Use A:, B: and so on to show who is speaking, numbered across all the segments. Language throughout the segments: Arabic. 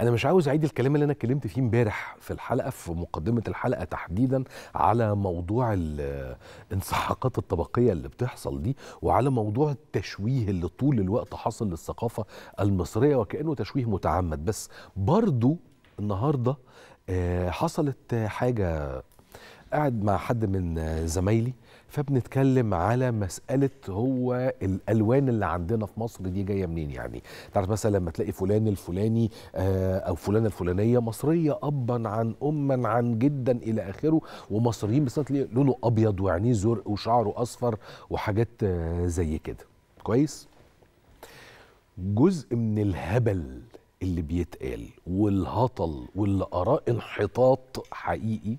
A: انا مش عاوز اعيد الكلام اللي انا اتكلمت فيه امبارح في الحلقه في مقدمه الحلقه تحديدا على موضوع الانسحاقات الطبقيه اللي بتحصل دي وعلى موضوع التشويه اللي طول الوقت حاصل للثقافه المصريه وكانه تشويه متعمد بس برضو النهارده آه، حصلت حاجه قاعد مع حد من زمايلي فبنتكلم على مسألة هو الألوان اللي عندنا في مصر دي جاية منين يعني تعرف مثلا لما تلاقي فلان الفلاني آه، أو فلانة الفلانية مصرية أبا عن أما عن جدا إلى آخره ومصريين بس لونه أبيض وعينيه زرق وشعره أصفر وحاجات آه، زي كده كويس جزء من الهبل اللي بيتقال والهطل واللي أراه انحطاط حقيقي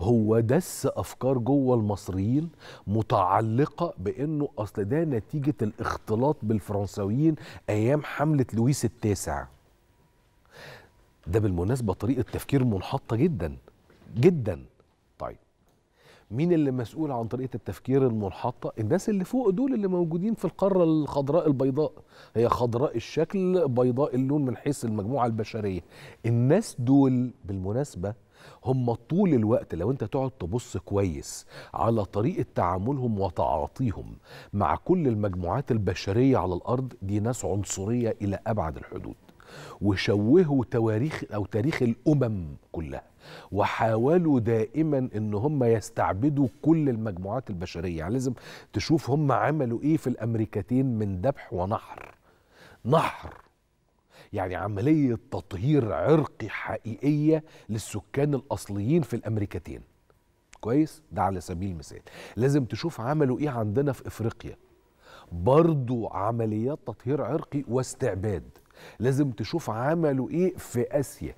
A: هو دس افكار جوه المصريين متعلقه بانه اصل ده نتيجه الاختلاط بالفرنساويين ايام حمله لويس التاسع ده بالمناسبه طريقه تفكير منحطه جدا جدا طيب مين اللي مسؤول عن طريقه التفكير المنحطه الناس اللي فوق دول اللي موجودين في القاره الخضراء البيضاء هي خضراء الشكل بيضاء اللون من حيث المجموعه البشريه الناس دول بالمناسبه هم طول الوقت لو انت تقعد تبص كويس على طريقه تعاملهم وتعاطيهم مع كل المجموعات البشريه على الارض دي ناس عنصريه الى ابعد الحدود وشوهوا تواريخ او تاريخ الامم كلها وحاولوا دائما ان هم يستعبدوا كل المجموعات البشريه يعني لازم تشوف هم عملوا ايه في الامريكتين من ذبح ونحر نحر يعني عملية تطهير عرقي حقيقية للسكان الأصليين في الأمريكتين كويس ده على سبيل المثال لازم تشوف عملوا إيه عندنا في إفريقيا برضو عمليات تطهير عرقي واستعباد لازم تشوف عملوا إيه في آسيا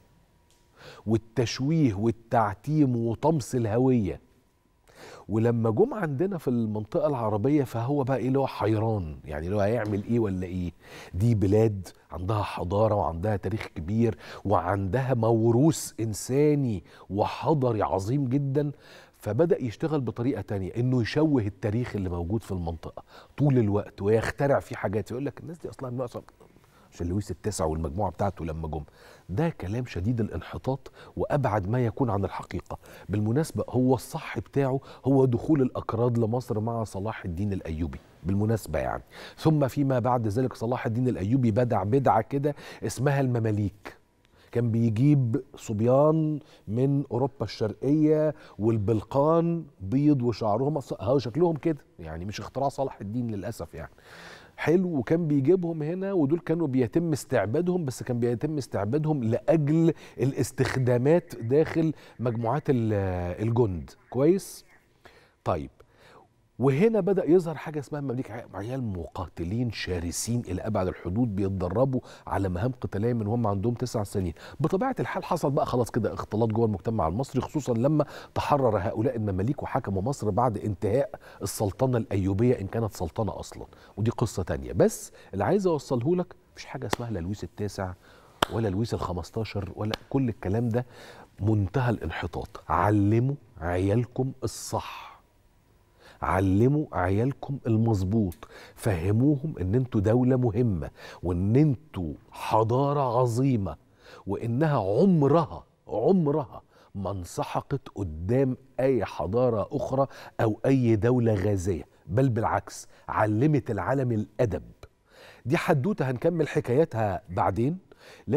A: والتشويه والتعتيم وطمس الهوية ولما جم عندنا في المنطقه العربيه فهو بقى ايه اللي هو حيران يعني اللي هو هيعمل ايه ولا ايه دي بلاد عندها حضاره وعندها تاريخ كبير وعندها موروث انساني وحضري عظيم جدا فبدا يشتغل بطريقه تانية انه يشوه التاريخ اللي موجود في المنطقه طول الوقت ويخترع فيه حاجات يقول لك الناس دي اصلا من عشان لويس التاسع والمجموعه بتاعته لما جم ده كلام شديد الانحطاط وابعد ما يكون عن الحقيقه بالمناسبه هو الصح بتاعه هو دخول الاكراد لمصر مع صلاح الدين الايوبي بالمناسبه يعني ثم فيما بعد ذلك صلاح الدين الايوبي بدع بدعه كده اسمها المماليك كان بيجيب صبيان من اوروبا الشرقيه والبلقان بيض وشعرهم شكلهم كده يعني مش اختراع صلاح الدين للاسف يعني حلو وكان بيجيبهم هنا ودول كانوا بيتم استعبادهم بس كان بيتم استعبادهم لاجل الاستخدامات داخل مجموعات الجند كويس طيب وهنا بدا يظهر حاجه اسمها المماليك عيال مقاتلين شرسين الى ابعد الحدود بيتدربوا على مهام قتاليه من وهم عندهم تسع سنين بطبيعه الحال حصل بقى خلاص كده اختلاط جوه المجتمع المصري خصوصا لما تحرر هؤلاء المماليك وحكموا مصر بعد انتهاء السلطنه الايوبيه ان كانت سلطنه اصلا ودي قصه تانية بس اللي عايز اوصله لك مفيش حاجه اسمها لا لويس التاسع ولا لويس ال15 ولا كل الكلام ده منتهى الانحطاط علموا عيالكم الصح علموا عيالكم المظبوط فهموهم ان انتوا دولة مهمة وان انتوا حضارة عظيمة وانها عمرها عمرها ما انسحقت قدام اي حضارة اخرى او اي دولة غازية بل بالعكس علمت العالم الادب دي حدوتة هنكمل حكاياتها بعدين لكن